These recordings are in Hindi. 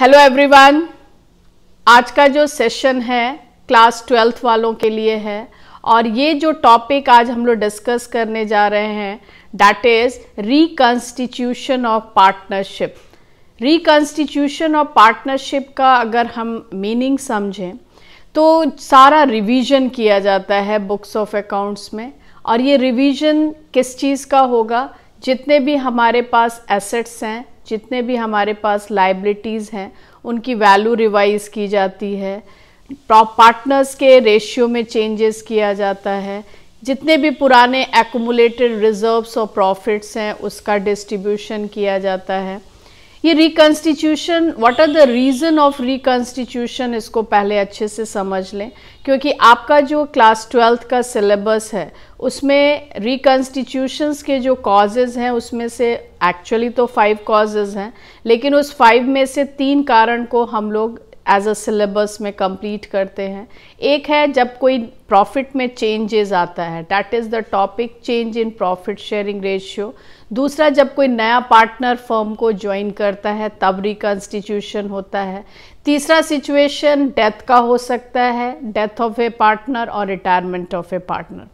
हेलो एवरीवन आज का जो सेशन है क्लास ट्वेल्थ वालों के लिए है और ये जो टॉपिक आज हम लोग डिस्कस करने जा रहे हैं that is reconstitution of partnership reconstitution of partnership का अगर हम मीनिंग समझें तो सारा रिवीजन किया जाता है बुक्स ऑफ अकाउंट्स में और ये रिवीजन किस चीज़ का होगा जितने भी हमारे पास एसेट्स हैं जितने भी हमारे पास लाइबिलिटीज़ हैं उनकी वैल्यू रिवाइज की जाती है पार्टनर्स के रेशियो में चेंजेस किया जाता है जितने भी पुराने एकोमुलेटेड रिजर्व्स और प्रॉफिट्स हैं उसका डिस्ट्रीब्यूशन किया जाता है ये reconstitution what are the reason of reconstitution इसको पहले अच्छे से समझ लें क्योंकि आपका जो क्लास ट्वेल्थ का सिलेबस है उसमें रिकॉन्स्टिट्यूशंस के जो कॉजेज़ हैं उसमें से एक्चुअली तो फाइव कॉजेज़ हैं लेकिन उस फाइव में से तीन कारण को हम लोग एज अ सिलेबस में कंप्लीट करते हैं एक है जब कोई प्रॉफिट में चेंजेस आता है that is the topic change in profit sharing ratio दूसरा जब कोई नया पार्टनर फर्म को ज्वाइन करता है तब रिकॉन्स्टिट्यूशन होता है तीसरा सिचुएशन डेथ का हो सकता है डेथ ऑफ ए पार्टनर और रिटायरमेंट ऑफ ए पार्टनर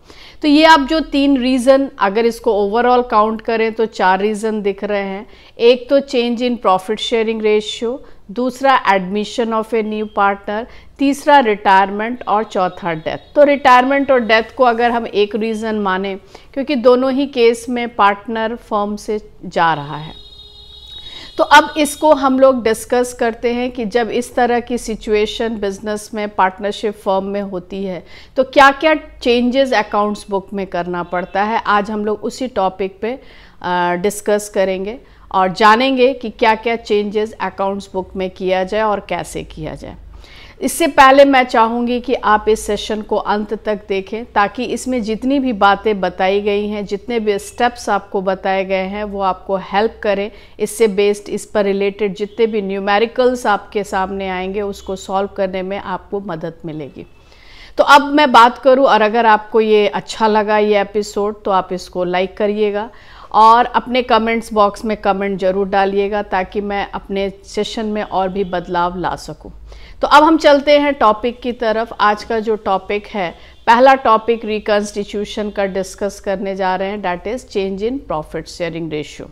तो ये आप जो तीन रीज़न अगर इसको ओवरऑल काउंट करें तो चार रीज़न दिख रहे हैं एक तो change in profit sharing ratio दूसरा admission of a new partner तीसरा रिटायरमेंट और चौथा डेथ तो रिटायरमेंट और डेथ को अगर हम एक रीज़न माने क्योंकि दोनों ही केस में पार्टनर फॉर्म से जा रहा है तो अब इसको हम लोग डिस्कस करते हैं कि जब इस तरह की सिचुएशन बिजनेस में पार्टनरशिप फॉर्म में होती है तो क्या क्या चेंजेस अकाउंट्स बुक में करना पड़ता है आज हम लोग उसी टॉपिक पे डिस्कस करेंगे और जानेंगे कि क्या क्या चेंजेस अकाउंट्स बुक में किया जाए और कैसे किया जाए इससे पहले मैं चाहूँगी कि आप इस सेशन को अंत तक देखें ताकि इसमें जितनी भी बातें बताई गई हैं जितने भी स्टेप्स आपको बताए गए हैं वो आपको हेल्प करें इससे बेस्ड इस पर रिलेटेड जितने भी न्यूमेरिकल्स आपके सामने आएंगे उसको सॉल्व करने में आपको मदद मिलेगी तो अब मैं बात करूं और अगर आपको ये अच्छा लगा ये एपिसोड तो आप इसको लाइक करिएगा और अपने कमेंट्स बॉक्स में कमेंट ज़रूर डालिएगा ताकि मैं अपने सेशन में और भी बदलाव ला सकूं। तो अब हम चलते हैं टॉपिक की तरफ आज का जो टॉपिक है पहला टॉपिक रिकन्स्टिट्यूशन का डिस्कस करने जा रहे हैं that is change in profit sharing ratio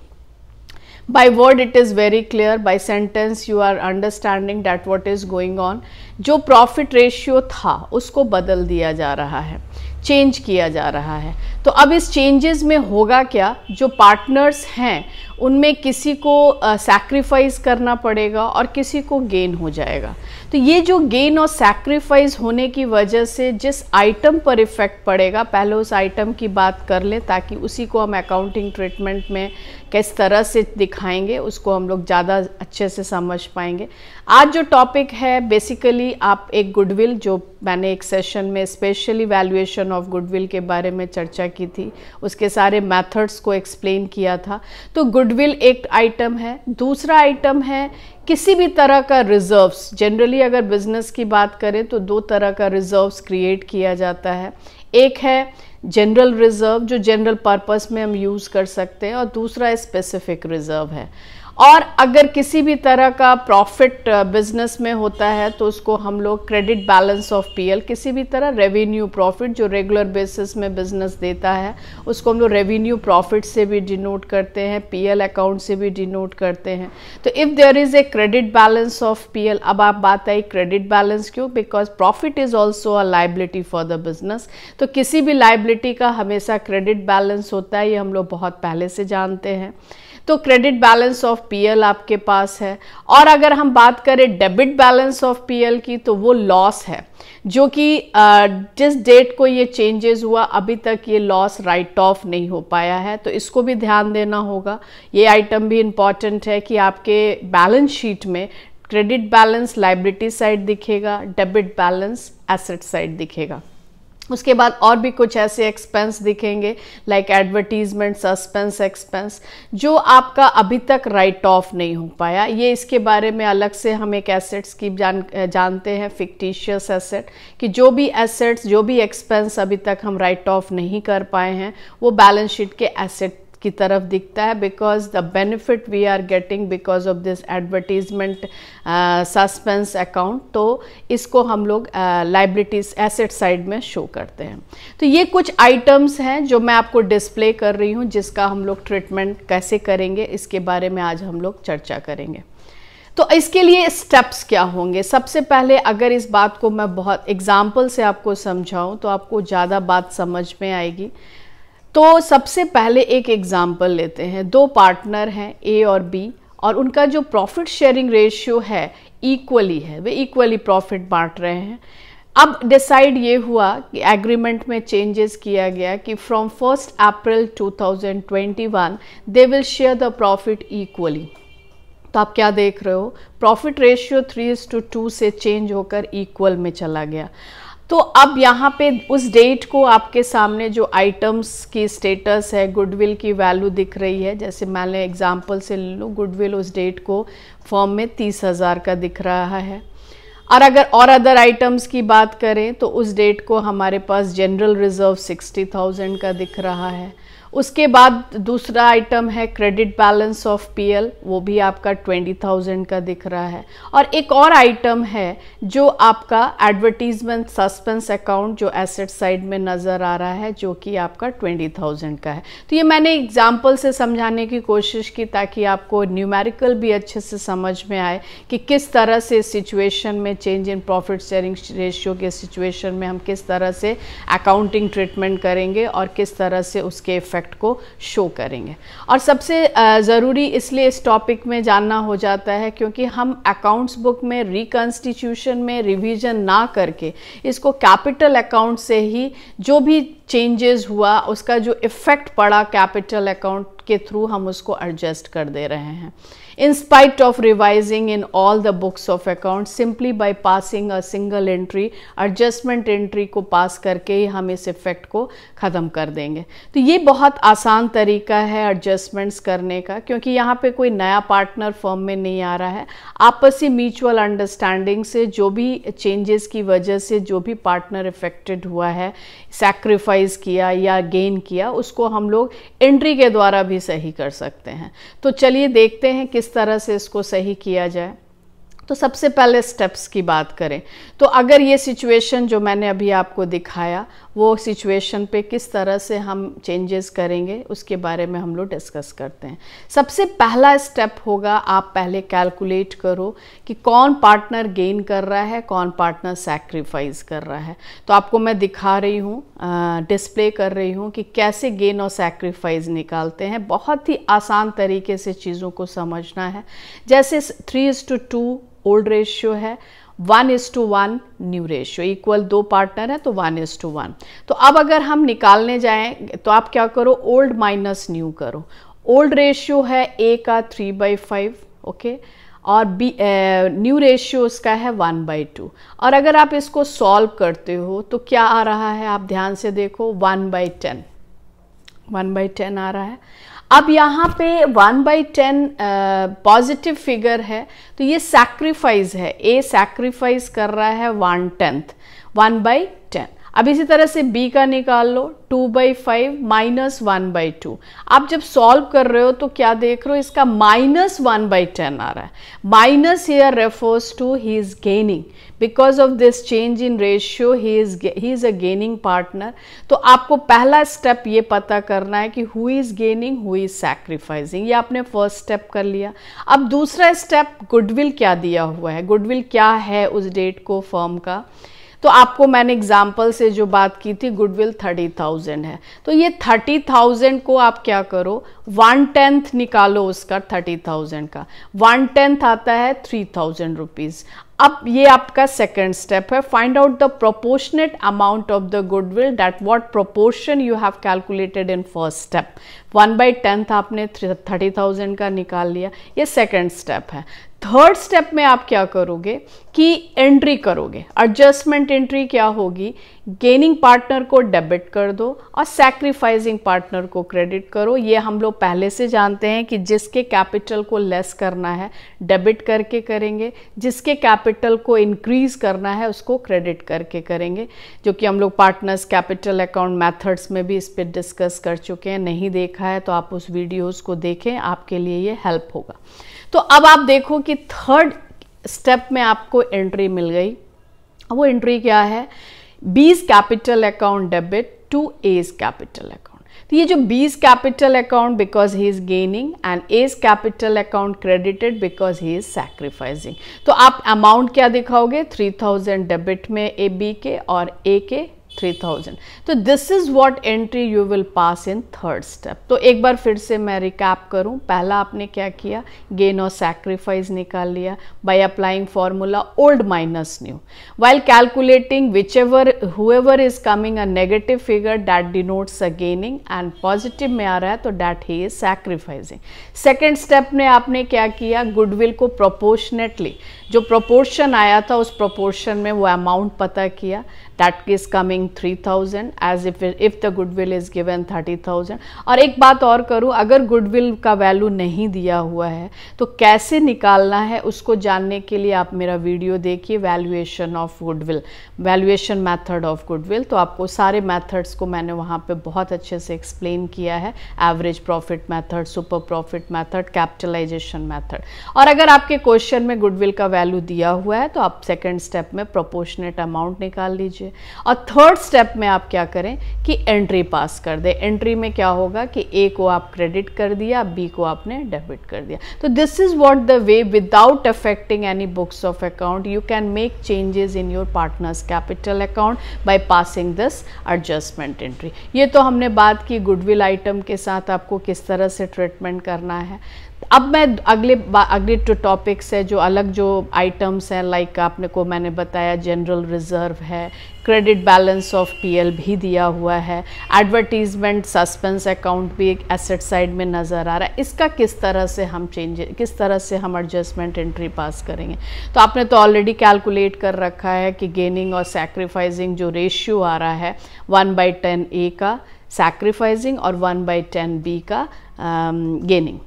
by word it is very clear by sentence you are understanding that what is going on जो प्रॉफिट रेशियो था उसको बदल दिया जा रहा है चेंज किया जा रहा है तो अब इस चेंजेस में होगा क्या जो पार्टनर्स हैं उनमें किसी को सैक्रिफाइस करना पड़ेगा और किसी को गेन हो जाएगा तो ये जो गेन और सैक्रिफाइस होने की वजह से जिस आइटम पर इफ़ेक्ट पड़ेगा पहले उस आइटम की बात कर लें ताकि उसी को हम अकाउंटिंग ट्रीटमेंट में किस तरह से दिखाएंगे उसको हम लोग ज़्यादा अच्छे से समझ पाएंगे आज जो टॉपिक है बेसिकली आप एक गुडविल जो मैंने एक सेशन में स्पेशली वैल्यूएशन ऑफ गुडविल के बारे में चर्चा की थी उसके सारे मेथड्स को एक्सप्लेन किया था तो गुडविल एक आइटम है दूसरा आइटम है किसी भी तरह का रिजर्व्स जनरली अगर बिजनेस की बात करें तो दो तरह का रिजर्व्स क्रिएट किया जाता है एक है जनरल रिज़र्व जो जनरल पर्पस में हम यूज़ कर सकते हैं और दूसरा स्पेसिफिक रिज़र्व है और अगर किसी भी तरह का प्रॉफिट बिजनेस uh, में होता है तो उसको हम लोग क्रेडिट बैलेंस ऑफ पीएल किसी भी तरह रेवेन्यू प्रॉफिट जो रेगुलर बेसिस में बिजनेस देता है उसको हम लोग रेवेन्यू प्रॉफिट से भी डिनोट करते हैं पीएल अकाउंट से भी डिनोट करते हैं तो if there is a credit balance of P अब आप बात आई क्रेडिट बैलेंस क्यों because profit is also a liability for the business तो किसी भी लाइबिलिटी का हमेशा क्रेडिट बैलेंस होता है ये हम लोग बहुत पहले से जानते हैं तो क्रेडिट बैलेंस ऑफ पीएल आपके पास है और अगर हम बात करें डेबिट बैलेंस ऑफ पीएल की तो वो लॉस है जो कि जिस डेट को ये चेंजेस हुआ अभी तक ये लॉस राइट ऑफ नहीं हो पाया है तो इसको भी ध्यान देना होगा ये आइटम भी इम्पॉर्टेंट है कि आपके बैलेंस शीट में क्रेडिट बैलेंस लाइब्रिटी साइड दिखेगा डेबिट बैलेंस एसेट साइड दिखेगा उसके बाद और भी कुछ ऐसे एक्सपेंस दिखेंगे लाइक एडवर्टीजमेंट सस्पेंस एक्सपेंस जो आपका अभी तक राइट ऑफ नहीं हो पाया ये इसके बारे में अलग से हम एक एसेट्स की जान जानते हैं फिक्टिशियस एसेट कि जो भी एसेट्स जो भी एक्सपेंस अभी तक हम राइट ऑफ नहीं कर पाए हैं वो बैलेंस शीट के एसेट की तरफ दिखता है because the benefit we are getting because of this advertisement suspense account तो इसको हम लोग लाइब्रिटीज एसेट साइड में शो करते हैं तो ये कुछ आइटम्स हैं जो मैं आपको डिस्प्ले कर रही हूँ जिसका हम लोग ट्रीटमेंट कैसे करेंगे इसके बारे में आज हम लोग चर्चा करेंगे तो इसके लिए स्टेप्स क्या होंगे सबसे पहले अगर इस बात को मैं बहुत एग्जाम्पल से आपको समझाऊं तो आपको ज़्यादा बात समझ में आएगी तो सबसे पहले एक एग्ज़ाम्पल लेते हैं दो पार्टनर हैं ए और बी और उनका जो प्रॉफिट शेयरिंग रेशियो है इक्वली है वे इक्वली प्रॉफिट बांट रहे हैं अब डिसाइड ये हुआ कि एग्रीमेंट में चेंजेस किया गया कि from first April 2021 they will share the profit equally तो आप क्या देख रहे हो profit ratio three is to two two change होकर इक्वल में चला गया तो अब यहाँ पे उस डेट को आपके सामने जो आइटम्स की स्टेटस है गुडविल की वैल्यू दिख रही है जैसे मैंने एग्जांपल से ले लूँ गुडविल उस डेट को फॉर्म में तीस हज़ार का दिख रहा है और अगर और अदर आइटम्स की बात करें तो उस डेट को हमारे पास जनरल रिज़र्व सिक्सटी थाउजेंड का दिख रहा है उसके बाद दूसरा आइटम है क्रेडिट बैलेंस ऑफ पीएल वो भी आपका ट्वेंटी थाउजेंड का दिख रहा है और एक और आइटम है जो आपका एडवर्टीजमेंट सस्पेंस अकाउंट जो एसेट साइड में नज़र आ रहा है जो कि आपका ट्वेंटी थाउजेंड का है तो ये मैंने एग्जाम्पल से समझाने की कोशिश की ताकि आपको न्यूमेरिकल भी अच्छे से समझ में आए कि किस तरह से सिचुएशन में change in profit sharing ratio के सिचुएशन में हम किस तरह से अकाउंटिंग ट्रीटमेंट करेंगे और किस तरह से उसके इफेक्ट प्रोडक्ट को शो करेंगे और सबसे ज़रूरी इसलिए इस टॉपिक में जानना हो जाता है क्योंकि हम अकाउंट्स बुक में रिकन्स्टिट्यूशन में रिवीजन ना करके इसको कैपिटल अकाउंट से ही जो भी चेंजेस हुआ उसका जो इफ़ेक्ट पड़ा कैपिटल अकाउंट के थ्रू हम उसको एडजस्ट कर दे रहे हैं in spite of revising in all the books of accounts simply by passing a single entry adjustment entry को पास करके ही हम इस इफ़ेक्ट को ख़त्म कर देंगे तो ये बहुत आसान तरीका है एडजस्टमेंट्स करने का क्योंकि यहाँ पे कोई नया पार्टनर फर्म में नहीं आ रहा है आपसी म्यूचुअल अंडरस्टैंडिंग से जो भी चेंजेस की वजह से जो भी पार्टनर इफेक्टेड हुआ है सैक्रिफाइस किया या गेन किया उसको हम लोग एंट्री के द्वारा भी सही कर सकते हैं तो चलिए देखते हैं किस किस तरह से इसको सही किया जाए तो सबसे पहले स्टेप्स की बात करें तो अगर ये सिचुएशन जो मैंने अभी आपको दिखाया वो सिचुएशन पे किस तरह से हम चेंजेस करेंगे उसके बारे में हम लोग डिस्कस करते हैं सबसे पहला स्टेप होगा आप पहले कैलकुलेट करो कि कौन पार्टनर गेन कर रहा है कौन पार्टनर सैक्रिफाइस कर रहा है तो आपको मैं दिखा रही हूँ डिस्प्ले कर रही हूँ कि कैसे गेन और सैक्रिफाइस निकालते हैं बहुत ही आसान तरीके से चीज़ों को समझना है जैसे three is to two old ratio है one is to one new ratio equal दो पार्टनर है तो वन इज टू वन तो अब अगर हम निकालने जाएं तो आप क्या करो ओल्ड माइनस न्यू करो ओल्ड रेशियो है ए का थ्री बाई फाइव ओके और बी न्यू रेशियो उसका है वन बाई टू और अगर आप इसको सॉल्व करते हो तो क्या आ रहा है आप ध्यान से देखो one by ten one by ten आ रहा है अब यहाँ पे one by ten positive figure है तो ये सैक्रिफाइस है ए सैक्रिफाइस कर रहा है one tenth one by ten अब इसी तरह से बी का निकाल लो two by five minus one by two आप जब सॉल्व कर रहे हो तो क्या देख रहे हो इसका माइनस वन बाई टेन आ रहा है minus here refers to he is gaining because of this change in ratio he is he is a gaining partner तो आपको पहला स्टेप ये पता करना है कि who is gaining who is sacrificing ये आपने फर्स्ट स्टेप कर लिया अब दूसरा स्टेप गुडविल क्या दिया हुआ है गुडविल क्या है उस डेट को फॉर्म का तो आपको मैंने एग्जाम्पल से जो बात की थी गुडविल थर्टी थाउजेंड है तो ये थर्टी थाउजेंड को आप क्या करो वन टेंथ निकालो उसका थर्टी थाउजेंड का वन टेंथ आता है थ्री थाउजेंड रुपीज़ अब ये आपका सेकेंड स्टेप है find out the proportionate amount of the goodwill that what proportion you have calculated in first step one by tenth आपने थर्टी थाउजेंड का निकाल लिया ये सेकेंड स्टेप है थर्ड स्टेप में आप क्या करोगे कि एंट्री करोगे एडजस्टमेंट एंट्री क्या होगी गेनिंग पार्टनर को डेबिट कर दो और सैक्रिफाइसिंग पार्टनर को क्रेडिट करो ये हम लोग पहले से जानते हैं कि जिसके कैपिटल को लेस करना है डेबिट करके करेंगे जिसके कैपिटल को इंक्रीज करना है उसको क्रेडिट करके करेंगे जो कि हम लोग पार्टनर्स कैपिटल अकाउंट मैथड्स में भी इस पर डिस्कस कर चुके हैं नहीं देखा है तो आप उस वीडियोज़ को देखें आपके लिए ये हेल्प होगा तो अब आप देखो कि थर्ड स्टेप में आपको एंट्री मिल गई वो एंट्री क्या है B's capital account debit to A's capital account तो ये जो B's capital account because he is gaining and A's capital account credited because he is sacrificing तो आप अमाउंट क्या दिखाओगे थ्री थाउजेंड डेबिट में ए बी के और ए के 3000 तो this is what entry you will pass in third step तो एक बार फिर से मैं रिकैप करूं पहला आपने क्या किया गेन और सैक्रिफाइस निकाल लिया by applying formula old minus new while calculating whichever whoever is coming a negative figure that denotes a gaining and positive में आ रहा है तो that he is sacrificing second step में आपने क्या किया गुडविल को प्रोपोर्शनेटली जो प्रोपोर्शन आया था उस प्रोपोर्शन में वो अमाउंट पता किया that is coming three thousand as if if the goodwill is given thirty thousand और एक बात और करूँ अगर गुडविल का वैल्यू नहीं दिया हुआ है तो कैसे निकालना है उसको जानने के लिए आप मेरा वीडियो देखिए valuation of goodwill valuation method of goodwill तो आपको सारे मैथड्स को मैंने वहाँ पर बहुत अच्छे से एक्सप्लेन किया है average profit method super profit method capitalisation method और अगर आपके क्वेश्चन में गुडविल का वैल्यू दिया हुआ है तो आप सेकेंड स्टेप में प्रोपोर्शनेट अमाउंट निकाल लीजिए लीजिए और थर्ड स्टेप में आप क्या करें कि एंट्री पास कर दें एंट्री में क्या होगा कि ए को आप क्रेडिट कर दिया बी को आपने डेबिट कर दिया तो this is what the way without affecting any books of account you can make changes in your partners capital account by passing this adjustment entry ये तो हमने बात की गुडविल आइटम के साथ आपको किस तरह से ट्रीटमेंट करना है अब मैं अगले अगले टू टॉपिक्स है जो अलग जो आइटम्स हैं लाइक आपने को मैंने बताया जनरल रिजर्व है क्रेडिट बैलेंस ऑफ पीएल भी दिया हुआ है एडवर्टीजमेंट सस्पेंस अकाउंट भी एक एसेट साइड में नज़र आ रहा है इसका किस तरह से हम चेंज किस तरह से हम एडजस्टमेंट एंट्री पास करेंगे तो आपने तो ऑलरेडी कैलकुलेट कर रखा है कि गेनिंग और सेक्रीफाइजिंग जो रेशियो आ रहा है वन बाई टेन ए का सेक्रीफाइजिंग और वन बाई टेन बी का गेनिंग um,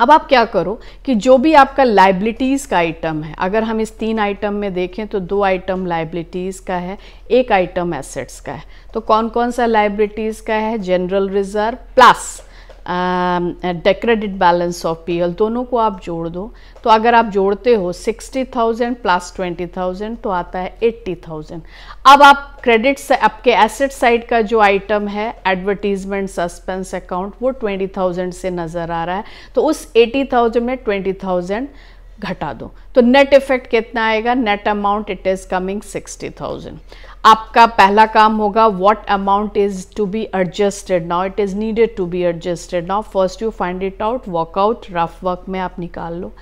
अब आप क्या करो कि जो भी आपका लाइबिलिटीज़ का आइटम है अगर हम इस तीन आइटम में देखें तो दो आइटम लाइबिलिटीज़ का है एक आइटम एसेट्स का है तो कौन कौन सा लाइबिलिटीज़ का है general reserve plus the credit balance of PL दोनों को आप जोड़ दो तो अगर आप जोड़ते हो 60,000 प्लस 20,000 तो आता है 80,000 अब आप क्रेडिट से आपके एसेट साइड का जो आइटम है एडवर्टीजमेंट सस्पेंस अकाउंट वो 20,000 से नज़र आ रहा है तो उस 80,000 में 20,000 घटा दो तो नेट इफेक्ट कितना आएगा net amount it is coming sixty thousand आपका पहला काम होगा what amount is to be adjusted now it is needed to be adjusted now first you find it out work out rough work में आप निकाल लो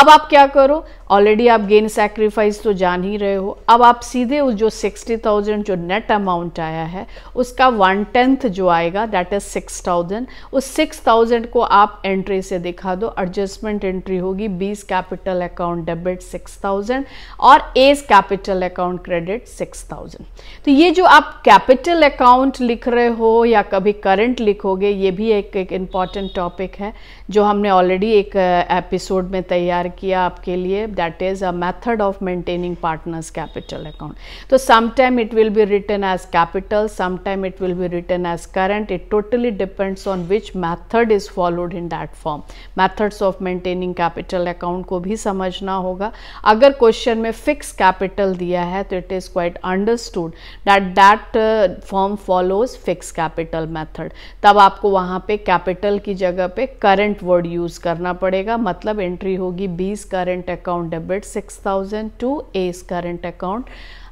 अब आप क्या करो ऑलरेडी आप गेन सेक्रीफाइस तो जान ही रहे हो अब आप सीधे उस जो सिक्सटी थाउजेंड जो नेट अमाउंट आया है उसका वन टेंथ जो आएगा दैट इज सिक्स थाउजेंड उस सिक्स थाउजेंड को आप एंट्री से दिखा दो एडजस्टमेंट एंट्री होगी B's capital account debit six thousand और A's capital account credit six thousand तो ये जो आप कैपिटल अकाउंट लिख रहे हो या कभी करंट लिखोगे ये भी एक एक इम्पॉर्टेंट टॉपिक है जो हमने ऑलरेडी एक एपिसोड uh, में तैयार तैयार किया आपके लिए that is a method of maintaining partners capital account तो sometime it will be return as capital sometime it will be return as current it totally depends on which method is followed in that firm methods of maintaining capital account को भी समझना होगा अगर क्वेश्चन में फिक्स कैपिटल दिया है तो it is quite understood that that firm follows fix capital method तब आपको वहां पे कैपिटल की जगह पे करंट वर्ड यूज़ करना पड़ेगा मतलब एंट्री होगी B's current account debit 6000 to A's current account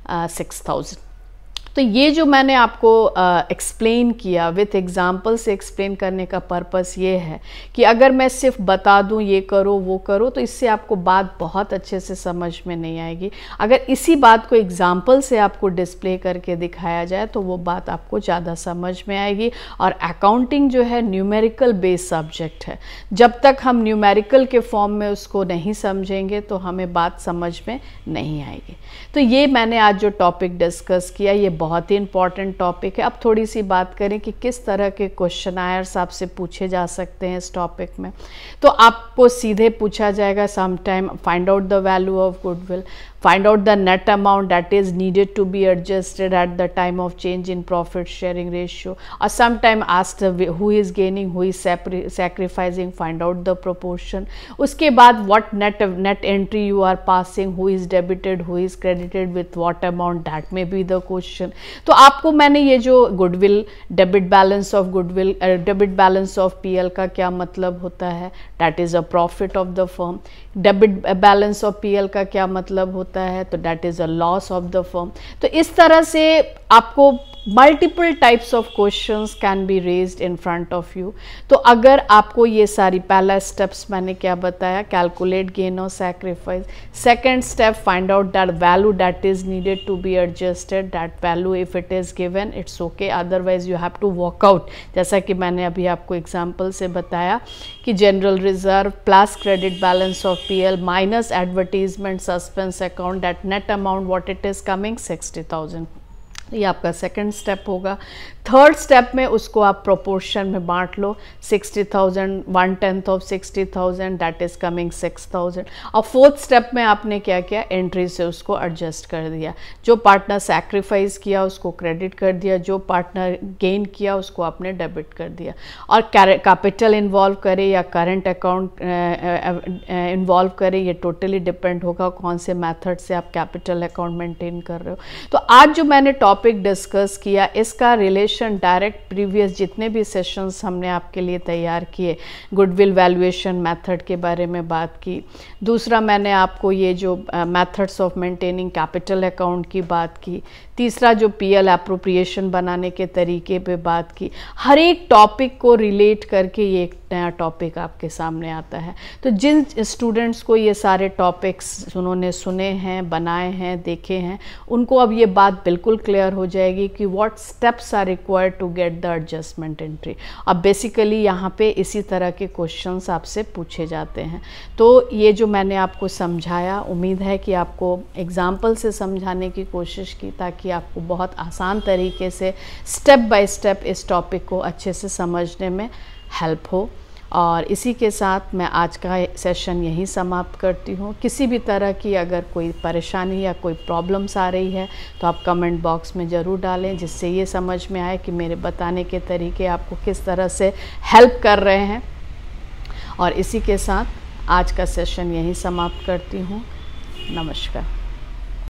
uh, 6000. तो ये जो मैंने आपको एक्सप्लेन किया विथ एग्ज़ाम्पल से एक्सप्लेन करने का पर्पस ये है कि अगर मैं सिर्फ बता दूँ ये करो वो करो तो इससे आपको बात बहुत अच्छे से समझ में नहीं आएगी अगर इसी बात को एग्ज़ाम्पल से आपको डिस्प्ले करके दिखाया जाए तो वो बात आपको ज़्यादा समझ में आएगी और अकाउंटिंग जो है न्यूमेरिकल बेस्ड सब्जेक्ट है जब तक हम न्यूमेरिकल के फॉर्म में उसको नहीं समझेंगे तो हमें बात समझ में नहीं आएगी तो ये मैंने आज जो टॉपिक डिस्कस किया ये बहुत ही इम्पॉर्टेंट टॉपिक है अब थोड़ी सी बात करें कि किस तरह के क्वेश्चन आयर्स आपसे पूछे जा सकते हैं इस टॉपिक में तो आपको सीधे पूछा जाएगा some time find out the value of goodwill find out the net amount that is needed to be adjusted at the time of change in profit sharing ratio or sometime ask the who is gaining who is sacrificing find out the proportion uske baad what net net entry you are passing who is debited who is credited with what amount that may be the question तो aapko maine ye jo goodwill debit balance of goodwill uh, debit balance of PL ka kya matlab hota hai that is a profit of the firm debit balance of PL का क्या मतलब होता है तो that is a loss of the firm तो इस तरह से आपको multiple types of question can be raise in front of you तो अगर आपको ये सारी पहला स्टेप्स मैंने क्या बताया कैलकुलेट गेन और sacrifice second step find out that value that is needed to be adjusted that value if it is given it's okay otherwise you have to walk out जैसा कि मैंने अभी आपको एग्जाम्पल से बताया कि general reserve plus credit balance of P L minus advertisement suspense account that net amount what it is coming sixty thousand ये आपका सेकंड स्टेप होगा थर्ड स्टेप में उसको आप प्रोपोर्शन में बांट लो 60,000 one tenth of 60,000 that is coming 6,000 और फोर्थ स्टेप में आपने क्या किया एंट्री से उसको एडजस्ट कर दिया जो पार्टनर सेक्रीफाइस किया उसको क्रेडिट कर दिया जो पार्टनर गेन किया उसको आपने डेबिट कर दिया और कैपिटल इन्वॉल्व करे या करेंट अकाउंट इन्वॉल्व करे ये टोटली डिपेंड होगा कौन से मैथड से आप कैपिटल अकाउंट मेंटेन कर रहे हो तो आज जो मैंने टॉप टॉपिक डिस्कस किया इसका रिलेशन डायरेक्ट प्रीवियस जितने भी सेशंस हमने आपके लिए तैयार किए गुडविल वैल्यूएशन मेथड के बारे में बात की दूसरा मैंने आपको ये जो methods of maintaining capital account की बात की तीसरा जो एल अप्रोप्रिएशन बनाने के तरीके पे बात की हर एक टॉपिक को रिलेट करके ये एक नया टॉपिक आपके सामने आता है तो जिन स्टूडेंट्स को ये सारे टॉपिक्स उन्होंने सुने हैं बनाए हैं देखे हैं उनको अब ये बात बिल्कुल क्लियर क्लियर हो जाएगी कि what steps are required to get the adjustment entry अब बेसिकली यहाँ पे इसी तरह के क्वेश्चंस आपसे पूछे जाते हैं तो ये जो मैंने आपको समझाया उम्मीद है कि आपको एग्ज़ाम्पल से समझाने की कोशिश की ताकि आपको बहुत आसान तरीके से स्टेप बाय स्टेप इस टॉपिक को अच्छे से समझने में हेल्प हो और इसी के साथ मैं आज का सेशन यहीं समाप्त करती हूँ किसी भी तरह की अगर कोई परेशानी या कोई प्रॉब्लम्स आ रही है तो आप कमेंट बॉक्स में ज़रूर डालें जिससे ये समझ में आए कि मेरे बताने के तरीके आपको किस तरह से हेल्प कर रहे हैं और इसी के साथ आज का सेशन यहीं समाप्त करती हूँ नमस्कार